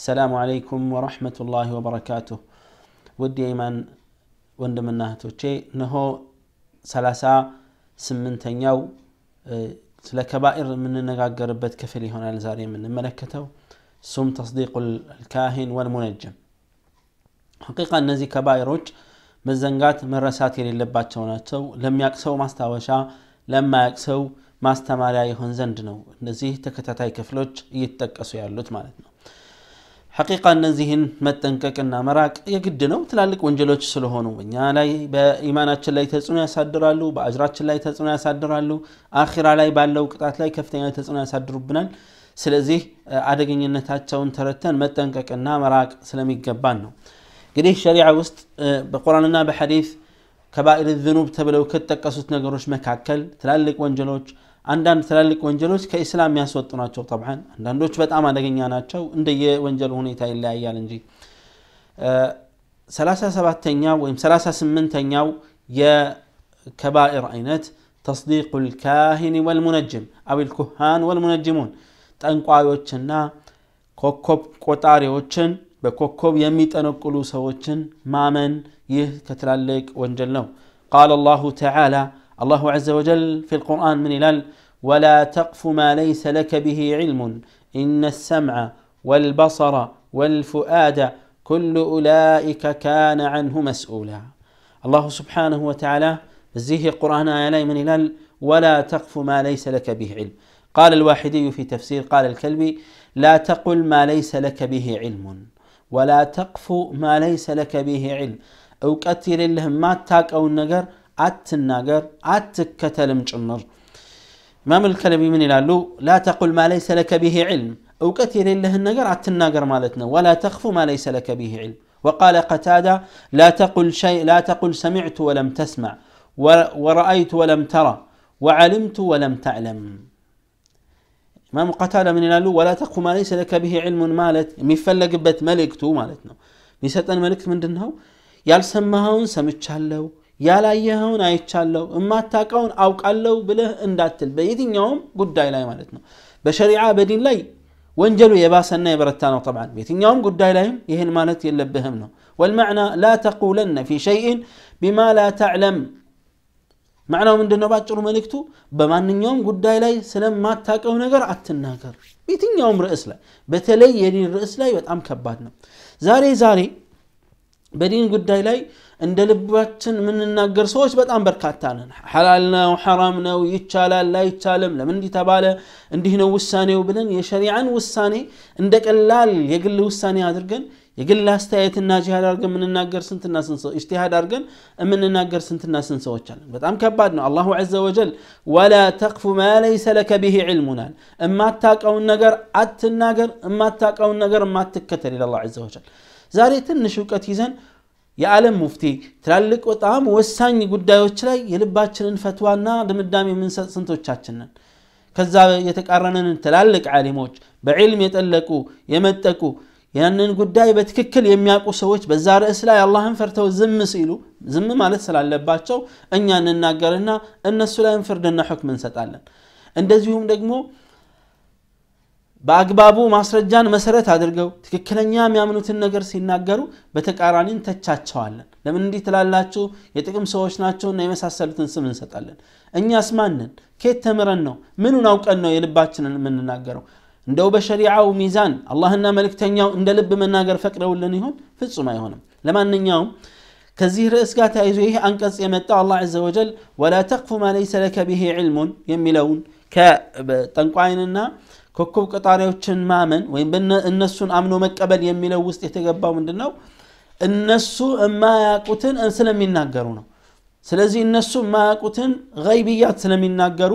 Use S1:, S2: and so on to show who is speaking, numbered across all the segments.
S1: السلام عليكم ورحمة الله وبركاته ودي أيمن وندم تشي نهو سلاسا سمنتن يو آه، سلا كبائر من النقاقر بيت كفلي هنا لزاري من ملكته سم تصديق الكاهن والمنجم حقيقة نزي كبائر من زنقات من رساتي اللي تو لم يكسو ماستاوشا لما يكسو ماستا مالا يهون زندنو نزيه تكتتاي كفلوج يتكسو يالوت مالتنو حقيقة أنزيهن متنككنا مراك يقدنو تلالك ونجلوش سلهونو ونيا لاي بإيماناتشن لاي تسونو يسادرالو بأجراتشن لاي تسونو يسادرالو آخرة لاي بالو قطعت لاي كفتين تسونو يسادروبنال ስለዚህ አደገኝነታቸውን ተረተን መጠንቀቅና መራቅ ስለሚገባን ነው እንግዲህ ሸሪዓ ውስጥ በቁርአንና በሐዲስ ከባኢር ዝኑብ ተብለው ከተጠቀሱት ነገሮች መካከል ትላልቅ ወንጀሎች አንዳንድ ትላልቅ ወንጀሎች ከኢስላም የሚያስወጡ ናቸው ጠብን አንዳንዶች በጣም አደገኛ ናቸው እንደ የወንጀል ሁኔታ ይለያያል እንጂ 37ተኛው ወይም 38 يا كبائر አይነት تصديق الكاهن والمنجم أو الكهان والمنجمون تنقوا يوچنا كوكب قطار يوچن بكوكب يميت أنقلو سوچن مامن يه كتلالك وانجلنو قال الله تعالى الله عز وجل في القرآن من إلال ولا تقف ما ليس لك به علم إن السمع والبصر والفؤاد كل أولئك كان عنه مسؤولا الله سبحانه وتعالى زيه القرآن آيالي من إلال ولا تقف ما ليس لك به علم قال الواحدي في تفسير قال الكلبي لا تقل ما ليس لك به علم ولا تقف ما ليس لك به علم أو كثير لهم ما تاك أو النجر أتناجر أتكتلم جمر ما من الكلمي من لا تقل ما ليس لك به علم أو كثير له النجر أتناجر مالتنا ولا تخف ما ليس لك به علم وقال قتادة لا تقل شيء لا تقل سمعت ولم تسمع ورأيت ولم ترى وعلمت ولم تعلم ما من قتاده من لالو ولا تقف ما ليس لك به علم مالت مفلق بت ملكته مالتنا نسيت أن ملكت من دنهو يالسمهون سمتشالو ያላየኸውን አይቻለሁ እማታውቀውን አውቃለሁ ብለህ እንዳትል በየትኛውም ጉዳይ ላይ ማለት ነው በሸሪዓ በዲን ላይ ወንጀሉ የባሰና የበረታ ነው ጠብዓን በየትኛውም ጉዳይ ላይም ይህን ማለት የለብህም ነው ወልመዕና ላ ተቁለነ ፊ ሸይን ቢማ ላ ተዕለም ማዕናው ምንድን ነው ባጭሩ መልእክቱ በማንኛውም ጉዳይ ላይ ስለማታቀው ነገር አትናገር በየትኛውም ርዕስ ላይ በተለይ የዲን ርዕስ ላይ በጣም ከባድ ነው ዛሬ ዛሬ በዲን ጉዳይ ላይ عند لباتن من النجار سويش بتأم بركاتنا حلالنا وحرامنا ويتشالا لا يتشالم لمن دي تبالة عندي هنا وساني وبلن يا شريعة وساني عندك اللال يقل له وساني هذا الجن يقل له استعية الناجي هذا الجن من النجار سنت الناس نسوا اجتهاد هذا الجن من النجار سنت الناس نسوا تشالم بتأم كبرنا الله عز وجل ولا تقف ما ليس لك به علمنا أما تاك أو النجار أت النجار أما تاك أو النجار ما تكتر إلى الله عز وجل زاري تنشوك የዓለም ሙፍቲ ትላልቅ በጣም ወሳኝ ጉዳዮች ላይ የልባችንን ፈትዋና ድምዳሜ የምንሰጥ ስንቶቻችንን ከዛ የተቃረንን ትላልቅ ዓሊሞች በዕልም የጠለቁ የመጠቁ ያንን ጉዳይ በትክክል የሚያውቁ ሰዎች በዛ ርዕስ ላይ አላህን ፈርተው ዝም ሲሉ ዝም ማለት ስላለባቸው እኛ እንናገርና እነሱ ላይ ፍርድና ሑክም እንሰጣለን እንደዚሁም ደግሞ በአግባቡ ማስረጃን መሰረት አድርገው ትክክለኛ የሚያምኑትን ነገር ሲናገሩ በተቃራኒ ተቻቸዋለን ለምን እንዲህ ትላላችሁ የጥቅም ሰዎች ናቸውና የመሳሰሉትን ስም እንሰጣለን እኛስ ማንን ኬት ተምረን ነው ምኑን አውቀን ነው የልባችንን የምንናገረው እንደው በሸሪዓው ሚዛን አላህና መልእክተኛው እንደ ልብ መናገር ፈቅደውልን ይሆን ፍጹም አይሆንም ለማንኛውም ከዚህ ርዕስ ጋር ተያይዞ ይህ አንቀጽ የመጣው አላ ዘ ወጀል ወላ ተቅፉ ማ ለይሰ ለከ ብሄ ዕልሙን የሚለውን ከጠንቋይንና قبل ቀጣሪዎችን ማመን ወይም እነሱን አምኖ መቀበል የሚለው ውስጥ የተገባው ምንድን ነው እነሱ የማያውቁትን ስለሚናገሩ ነው ስለዚህ እነሱ የማያውቁትን ገይብያት ስለሚናገሩ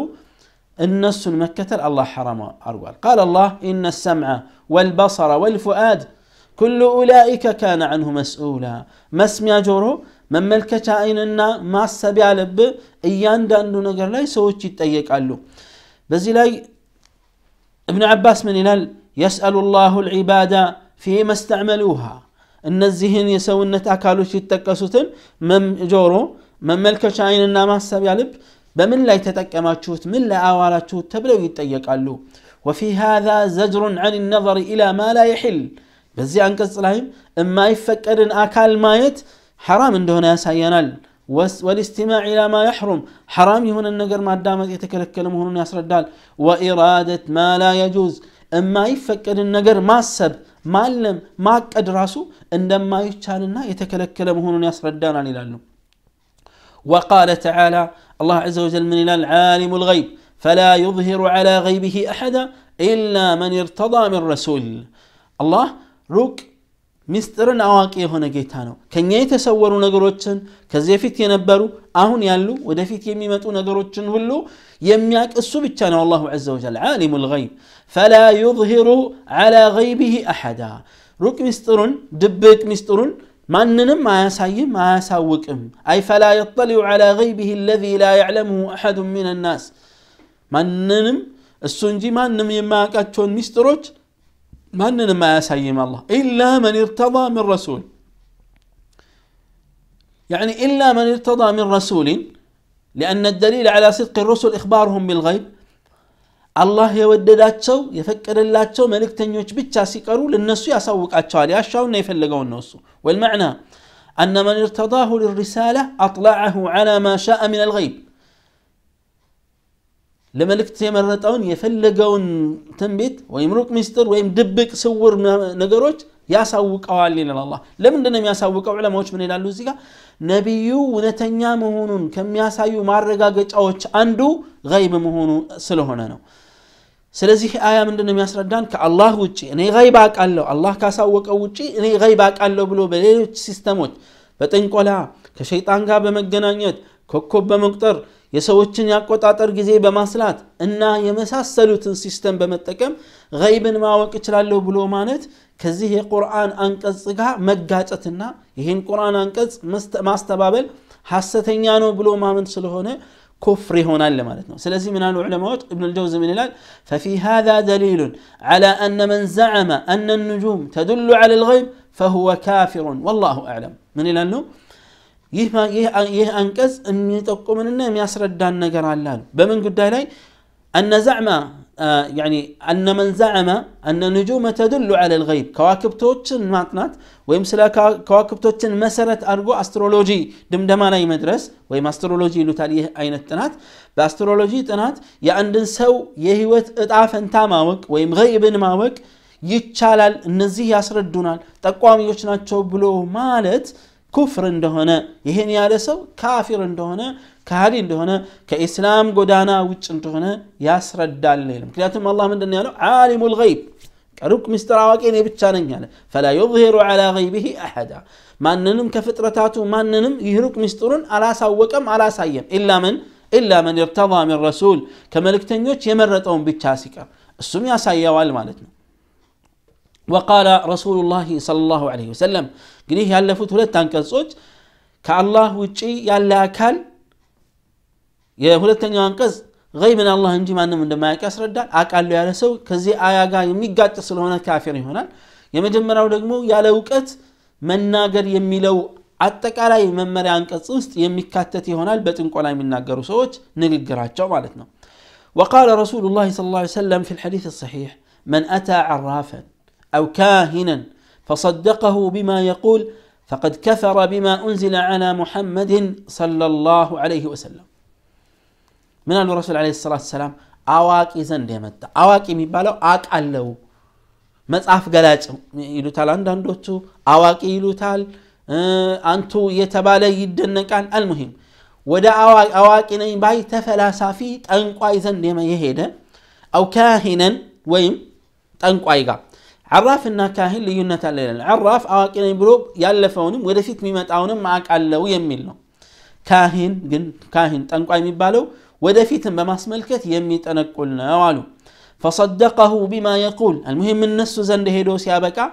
S1: النسن مكتل الله حرام أرقال قال الله إن السمع والبصر والفؤاد كل أولئك كان عنه مسؤولا يا جورو من ملكة عيننا ما السبع لب إيان داندو نقر لاي سوچ يتأيك بزي لاي ابن عباس من هلال يسأل الله العبادة فيما استعملوها ان الزهن يسونت اكالو يتكسوتن من جورو من ملك شاين ما سب يالب بمن لا ما تشوت من لا اوالا تشوت تبلو يتيقالو وفي هذا زجر عن النظر الى ما لا يحل بزي انكس لهم اما يفكر ان اكال مايت حرام اندهنا سينال والاستماع إلى ما يحرم حرام هنا النقر ما دامت يتكلكل مهون الدال وإرادة ما لا يجوز أما يفكر النقر ما السب ما علم ما قد راسه عندما يتشالنا يتكلكل مهون الدال عن إلى وقال تعالى الله عز وجل من إلى عالم الغيب فلا يظهر على غيبه أحدا إلا من ارتضى من رسول الله ሩቅ ሚስጥርን አዋቂ የሆነ ጌታ ነው ከኛ የተሰወሩ ነገሮችን ከዚህ በፊት የነበሩ አሁን ያሉ ወደፊት የሚመጡ ነገሮችን ሁሉ የሚያቅ እሱ ብቻ ነው አላሁ ዘ ወጀል ዓሊሙ ልይብ ፈላ ዩظሂሩ ዓላ ይቢህ አሐዳ ሩቅ ሚስጥሩን ድብቅ ሚስጥሩን ማንንም አያሳይም አያሳውቅም አይ ፈላ የጠሊዑ ዓላ ይቢህ አለዚ ላ ያዕለምሁ አሐዱ ምን ናስ ማንንም እሱ እንጂ ማንም የማያውቃቸውን ሚስጥሮች ما أننا ما يسيم الله إلا من ارتضى من رسول يعني إلا من ارتضى من رسول لأن الدليل على صدق الرسل إخبارهم بالغيب الله يود لاتشو يفكر لاتشو ملك تنيوش بيتشا سيكارو للنسو يسوق أتشو عليها الشاو يفلقون نوسو والمعنى أن من ارتضاه للرسالة أطلعه على ما شاء من الغيب ለመልእክት የመረጠውን የፈለገውን ትንቢት ወይም ሩቅ ሚስጥር ወይም ድብቅ ስውር ነገሮች ያሳውቀዋል ይላል አላ ለምንድን ነው የሚያሳውቀው ዕለማዎች ምን ይላሉ እዚህ ነቢዩ እውነተኛ መሆኑን ከሚያሳዩ ማረጋገጫዎች አንዱ ይብ መሆኑ ስለሆነ ነው ስለዚህ አያ ምንድን ነው የሚያስረዳን ከአላህ ውጭ እኔ ይብ አቃለሁ አላህ ካሳወቀው ውጭ እኔ ይብ አቃለሁ ብሎ በሌሎች ሲስተሞች በጥንቆላ ከሸይጣን ጋር በመገናኘት ኮኮብ በመቁጠር የሰዎችን ያቆጣጠር ጊዜ በማስላት እና የመሳሰሉትን ሲስተም በመጠቀም ገይብን ማወቅ እችላለሁ ብሎ ማለት ከዚህ የቁርአን አንቀጽ ጋር መጋጨትና ይህን ቁርአን አንቀጽ ማስተባበል ሐሰተኛ ነው ብሎ ማመን ስለሆነ كفر هنا لمالت سلسي من العلماء ابن الجوزي من الآن ففي هذا دليل على أن من زعم أن النجوم تدل على الغيب فهو كافر والله أعلم من الآن ይህ አንቀጽ የሚጠቁምንና የሚያስረዳን ነገር አለ አሉ በምን ጉዳይ ላይ أن زعم يعني أن من زعم أن النجوم تدل على الغيب كواكب توتشن ماتنات ويمسلا كواكب توتشن مسرت أرجو أسترولوجي دم دمانا يمدرس ويم أسترولوجي لو تاليه أين التنات بأسترولوجي تنات يا أندن سو يهوت اتعافن ماوك ويم غيب ماوك أسرد دونال ያስረዱናል يوشنا ናቸው ብሎ ማለት كفر اندهونا يهين يالسو كافر اندهونا كهالي اندهونا كإسلام قدانا ويتش اندهونا ياسر الدال ليلم كلياتم الله من دنيا عالم الغيب كروك مستراوك إني بتشانن يعني فلا يظهر على غيبه أحدا ما ننم كفترتاتو ما ننم يهروك مسترون على سوكم على سيم إلا من إلا من ارتضى من رسول كملك تنجوش يمرتهم بتشاسكا السمية سيوال مالتنا وقال رسول الله صلى الله عليه وسلم قنيه يالا فتولة تانكال صوت كالله وجي يالا أكل يا فلتن ينقذ غيب من الله انجي ما نمن دم ما الدال اكل له يرسو كزي ايا غا يميغات سلونا كافر يهونا يمجمراو دغمو يا لوقت مناغر يميلو اتقاراي ممر ينقص است يميكاتت يهونا بتنقولا يمناغرو سوت نغغراچو معناتنو وقال رسول الله صلى الله عليه وسلم في الحديث الصحيح من اتى عرافا أو كاهنا فصدقه بما يقول فقد كفر بما أنزل على محمد صلى الله عليه وسلم من الرسول عليه الصلاة والسلام أواك إذن دي مدى أواك مبالو آك ألو መጽሐፍ ገላጭ ይሉታል አንዳንዶቹ አዋቂ ይሉታል አንቱ የተባለ ይደነቃል አልሙሂም ወደ አዋቂ ነኝ ባይ ተፈላሳፊ ጠንቋይ ዘንድ يهيدا أو كاهنا ወይም ጠንቋይ ጋር عراف إن كاهن ليونة الليل العراف أواكين يبروب يلفونهم ورفيت ميمت أونهم معك على ويمينهم كاهن جن كاهن تنقوا يمي بالو ودفيت بمسملكت يمي تنقلنا وعلو فصدقه بما يقول المهم النص زند هيدوس يا بكا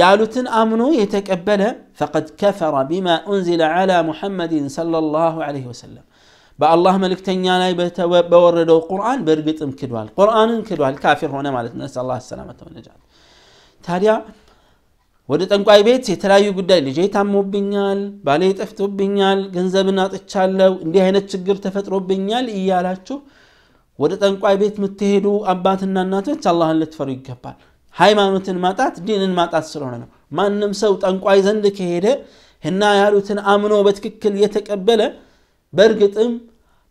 S1: يالوتن امنو يتكبله فقد كفر بما انزل على محمد صلى الله عليه وسلم با الله ملك تنيا لاي بوردو قران برغتم كدوال قران كدوال كافر هنا مالت نسال الله السلامه والنجاه ታዲያ ወደ ጠንቋይ ቤት የተለያዩ ጉዳይ ልጄ ታሞብኛል፣ ባሌ ጠፍቶብኛል፣ ገንዘብን አጥቻለው እንዲህ አይነት ችግር ተፈጥሮብኛል እያላችሁ ወደ ጠንቋይ ቤት የምትሄዱ አባትና እናቶች አላህን ልትፈሩ ይገባል። ሃይማኖትን ማጣት ዲንን ማጣት ስለሆነ ነው። ማንም ሰው ጠንቋይ ዘንድ ከሄደ እና ያሉትን አምኖ በትክክል የተቀበለ በእርግጥም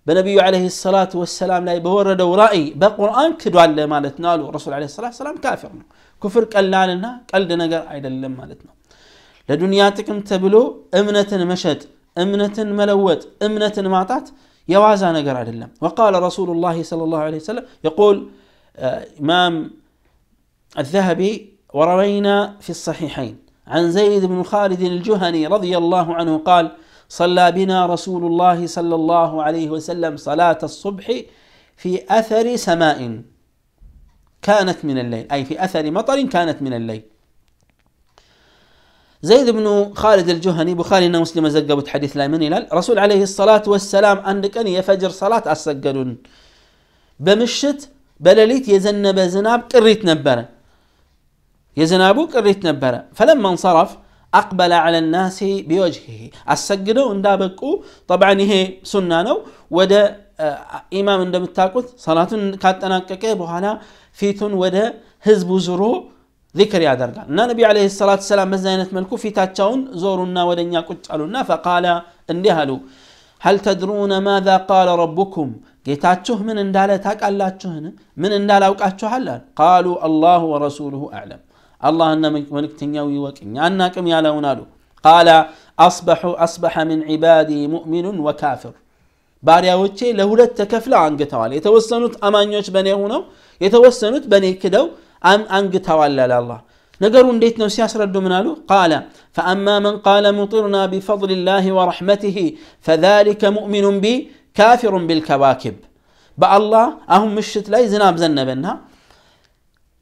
S1: بنبي عليه الصلاة والسلام لا يبورد ورأي بقرآن كدوا على مالتنا له رسول عليه الصلاة والسلام كافر كفر قال لنا قل دنا قر عيد مالتنا لدنيا تكم تبلو أمنة مشت أمنة ملوت أمنة معطات يوازى نقر عيد وقال رسول الله صلى الله عليه وسلم يقول إمام الذهبي وروينا في الصحيحين عن زيد بن خالد الجهني رضي الله عنه قال صلى بنا رسول الله صلى الله عليه وسلم صلاة الصبح في أثر سماء كانت من الليل أي في أثر مطر كانت من الليل زيد بن خالد الجهني بخارينا مسلم زقب حديث لا من إلال رسول عليه الصلاة والسلام عندك أن يفجر صلاة أسقلون بمشت بلليت يزنب زناب قريت نبره يزنابو ቅሪት نبره فلما انصرف أقبل على الناس بوجهه السجدة وندا بقو طبعا هي إيه سنة نو ودا آه، إمام ندا متاكوت صلاة كاتنا ككيب وحالا فيتون ودا هزب زرو ذكر يا درقا النبي عليه الصلاة والسلام مزينة ملكو في تاتشون زورنا ودنيا كتشالونا فقال اندهلوا هل تدرون ماذا قال ربكم قتاتشوه من اندالة تاك من اندالة وكاتشوه قالوا الله ورسوله أعلم الله أن منك تنيوي وكني أنا كم يالون ألو قال أصبح أصبح من عبادي مؤمن وكافر باريا وجهي لولا تكفل عن قتوال يتوسنوت أمان يوش بني هنا يتوسنوت بني كدو أم أن قتوال لله نقرون ديتنا وسياس ردو من ألو قال فأما من قال مطرنا بفضل الله ورحمته فذلك مؤمن بي كافر بالكواكب بأ الله أهم مشت لا يزناب زنبنها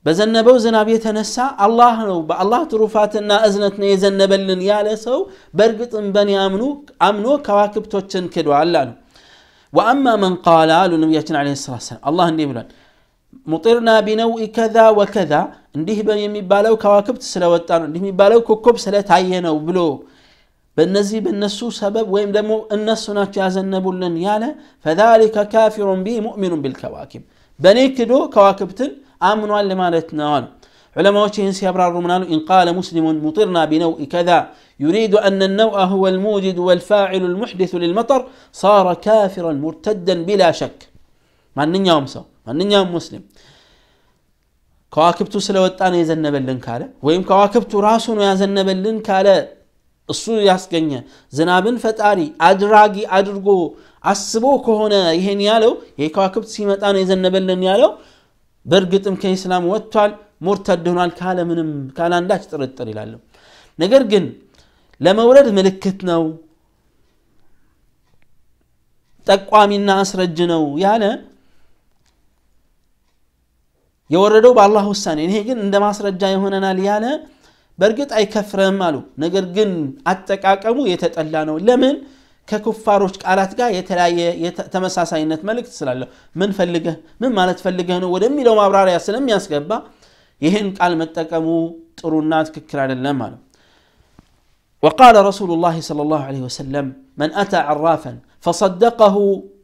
S1: በዘነበው ዝናብ የተነሳ አላህ ነው በአላህ ትሩፋትና እዝነት ነው የዘነበልን ያለ ሰው በእርግጥም በእኔ አምኑ አምኖ ከዋክብቶችን ክዷል አሉ ወአማ መን ቃለ አሉ ነቢያችን ለ ስላት ሰላም አላህ እንዲህ ብሏል ሙጢርና ቢነውኢ ከዛ ወከዛ እንዲህ የሚባለው ከዋክብት ስለወጣ ነው እንዲህ የሚባለው ኮኮብ ስለታየ ነው ብሎ በእነዚህ በእነሱ ሰበብ ወይም ደግሞ እነሱ ናቸው ያዘነቡልን ያለ ፈዛሊከ ካፊሩን ቢ ሙእሚኑን ቢልከዋኪብ በእኔ ክዶ ከዋክብትን امن لما نتنال علماء هنسي أبرار رمنانو إن قال مسلم مطرنا بنوء كذا يريد أن النوء هو الموجد والفاعل المحدث للمطر صار كافرا مرتدا بلا شك نن يوم سو نن يوم مسلم ከዋክብቱ ስለወጣ ነው የዘነበልን ካለ ወይም ከዋክብቱ ራሱ ነው ያዘነበልን ካለ እሱ ያስገኘ ዝናብን ፈጣሪ አድራጊ አድርጎ አስቦ ከሆነ ይሄን ያለው ይሄ ከዋክብት ሲመጣ ነው የዘነበልን ያለው በእርግጥም ከኢስላም ወጥቷል ሞርተድ ሆኗል ካለ ምንም ካለ አንዳች ጥርጥር ይላለሁ ነገር ግን ለመውረድ ምልክት ነው ጠቋሚና አስረጅ ነው ያለ የወረደው በአላህ ውሳኔ ይሄ ግን እንደ ማስረጃ ይሆነናል ያለ በእርግጥ አይከፍረም አሉ ነገር ግን አጠቃቀሙ የተጠላ ነው ለምን ككفاروش قالات جاي يتلاي يتمسى ساينة ملك تسلاله من فلجه من ما نتفلقه نو ودمي لو ما برار يا سلم ياس قبا يهن قال متكمو ترونات ككرار اللهم وقال رسول الله صلى الله عليه وسلم من أتى عرافا فصدقه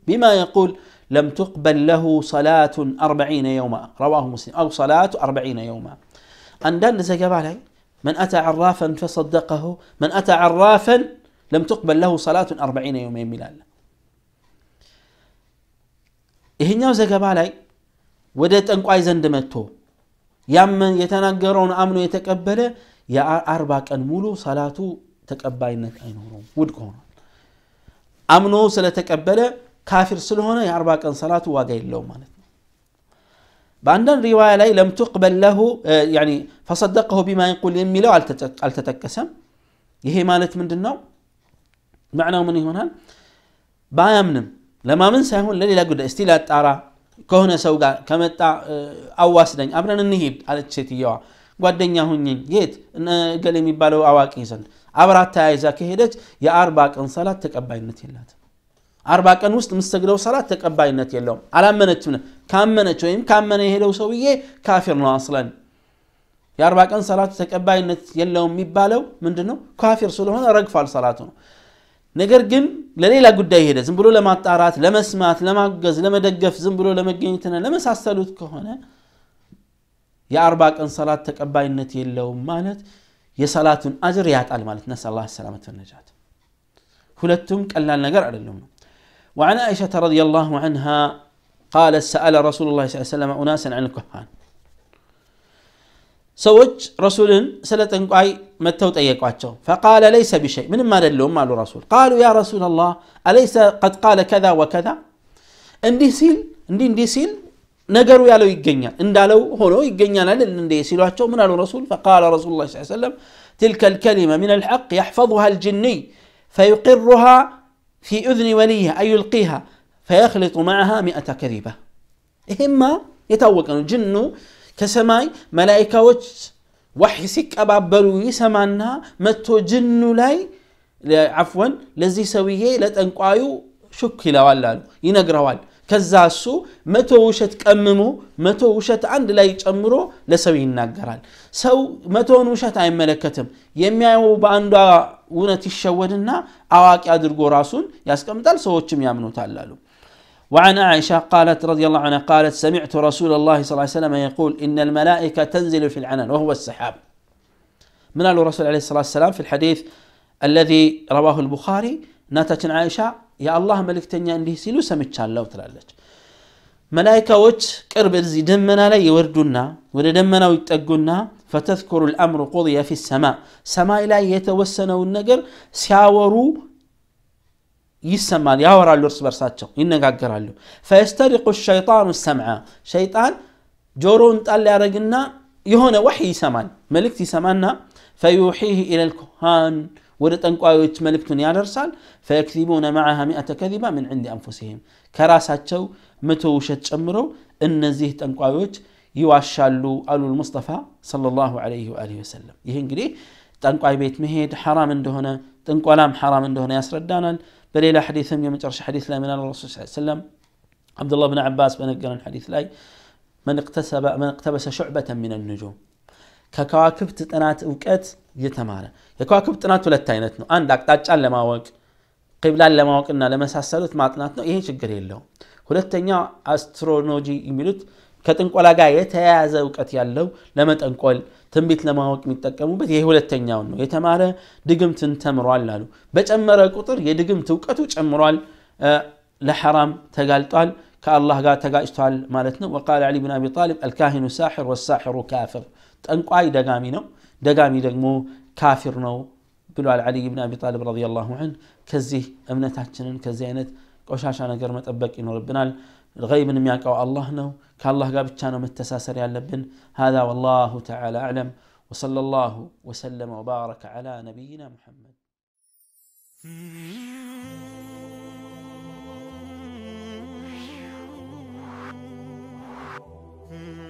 S1: بما يقول لم تقبل له صلاة أربعين يوما رواه مسلم أو صلاة أربعين يوما عندنا زي من أتى عرافا فصدقه من أتى عرافا لم تقبل له صلاة أربعين يوم ميلال إهن يوزة قبالي ودت أنقو أي زندمتو يامن يتنقرون أمنو يتكبل يا أربع أن مولو صلاة تكبين أين هرون ودكونا أمنو سلا تكبل كافر سلهنا يا أربع أن صلاة واقعي اللو مالت بعندن رواية لي لم تقبل له يعني فصدقه بما يقول يمي لو ألتتكسم يهي مالت من دنو ማዕናው ምን ይሆናል ባያምንም ለማመን ሳይሆን ለሌላ ጉዳይ እስቲ ላጣራ ከሆነ ሰው ጋር ከመጣ አዋስደኝ አብረን እንሄድ አለች ሴትየዋ ጓደኛ ሁኝኝ የት እገሌ የሚባለው አዋቂ ዘንድ አብራት ተያይዛ ከሄደች የአርባ ቀን ሰላት ተቀባይነት የላትም አርባ ቀን ውስጥ የምትሰግደው ሰላት ተቀባይነት የለውም አላመነችም ካመነች ወይም ካመነ የሄደው ሰውዬ ካፊር ነው አስለን የአርባ ቀን ሰላት ተቀባይነት የለውም የሚባለው ምንድን ነው ካፊር ስለሆነ ረግፋል ሰላቱ ነው نجر جن لليلة قد يهدا زنبلو لما تعرات لما سمعت لما قز لما دقف زنبلو لما جينتنا لما سعسلوت كهنا يا أرباك أن صلاة تقبل النتي اللو مالت يا صلاة أجر يا على مالت نسأل الله السلامة والنجاة خلتم كلا نجر على اللوم وعن عائشة رضي الله عنها قال سأل رسول الله صلى الله عليه وسلم أناسا عن الكهان سوج رسول سلة قاي متوت أيك فقال ليس بشيء من ما للهم قالوا رسول قالوا يا رسول الله أليس قد قال كذا وكذا انديسيل انديسيل نقروا يالو يجنيا اندالو هلو يجنيا لان انديسيل واتشو من قالوا رسول فقال رسول الله صلى الله عليه وسلم تلك الكلمة من الحق يحفظها الجني فيقرها في أذن وليها أي يلقيها فيخلط معها مئة كذبة إما يتوقن الجن ከሰማይ መላይካዎች ዋሒ ሲቀባበሉ ይሰማና መቶ ጅኑ ላይ አፍወን ለዚህ ሰውዬ ለጠንቋዩ ሹክ ይለዋል አሉ ይነግረዋል ከዛ እሱ መቶ ውሸት ቀምሞ መቶ ውሸት አንድ ላይ ጨምሮ ለሰው ይናገራል ሰው መቶን ውሸት አይመለከትም የሚያየው በአንዷ እውነት ይሸወድና አዋቂ አድርጎ ራሱን ያስቀምጣል ሰዎችም ያምኑታል አሉ وعن عائشة قالت رضي الله عنها قالت سمعت رسول الله صلى الله عليه وسلم يقول إن الملائكة تنزل في العنان وهو السحاب من قال الرسول عليه الصلاة والسلام في الحديث الذي رواه البخاري ناتت عائشة يا الله መልእክተኛ እንዲህ ሲሉ ሰምቻለሁ ትላለች ملائكة ቅርብ እዚህ ደመና دمنا لي وردنا وردمنا ይጠጉና فتذكر الأمر قضي في السماء سماء لا يتوسنوا النقر سياوروا يسمع يا يورا اللورس برساتشو ينقاقر اللو فيسترق الشيطان السمعة شيطان جورون تقل يا رجلنا يهون وحي يسمع ملكت يسماننا فيوحيه إلى الكهان ورد أنكو أيوت ملكت يا رسال فيكذبون معها مئة كذبة من عند أنفسهم كراساتشو متو شت أمرو النزيه تنكو أيوت يواشالو ألو المصطفى صلى الله عليه وآله وسلم يهنجري تنكو أي بيت مهيد حرام اندهونا تنكو ألام حرام اندهونا يسردانا بل الى حديث يوم حديث لا من الرسول صلى الله عليه وسلم عبد الله بن عباس بن بنقل حديث لاي من اقتسب من اقتبس شعبة من النجوم ككواكب تتنات وقت يتمارى ككواكب تنات ولا تاينت نو ان داك تاتش على ماوك قبل على ماوك ان لما ساسلوت ما تنات نو ايش قري له ولتنيا استرولوجي يميلوت كتنقل على قايه تيازه وقت يالو لما تنقل ትንቢት ለማወቅ የሚጠቀሙበት ይህ ሁለተኛውን ነው። የተማረ ድግምትን ተምሯል አሉ። በጨመረ ቁጥር የድግምት እውቀቱ ጨምሯል፣ ለሐራም ተጋልጧል፣ ከአላህ ጋር ተጋጭቷል ማለት ነው። ወቃለ ዓሊ ብን አቢ ጣሊብ አልካሂኑ ሳሕር ወሳሕሩ ካፍር፣ ጠንቋይ ደጋሚ ነው፣ ደጋሚ ደግሞ ካፊር ነው ብሏል ዓሊ ብን አቢ ጣሊብ ረዲየላሁ ዐንሁ። ከዚህ እምነታችንን ከዚህ አይነት ቆሻሻ ነገር መጠበቅ ይኖርብናል። الغيب نمياك أو الله نو كالله قابت كانوا متساسر يا لبن هذا والله تعالى أعلم وصلى الله وسلم وبارك على نبينا محمد hmm.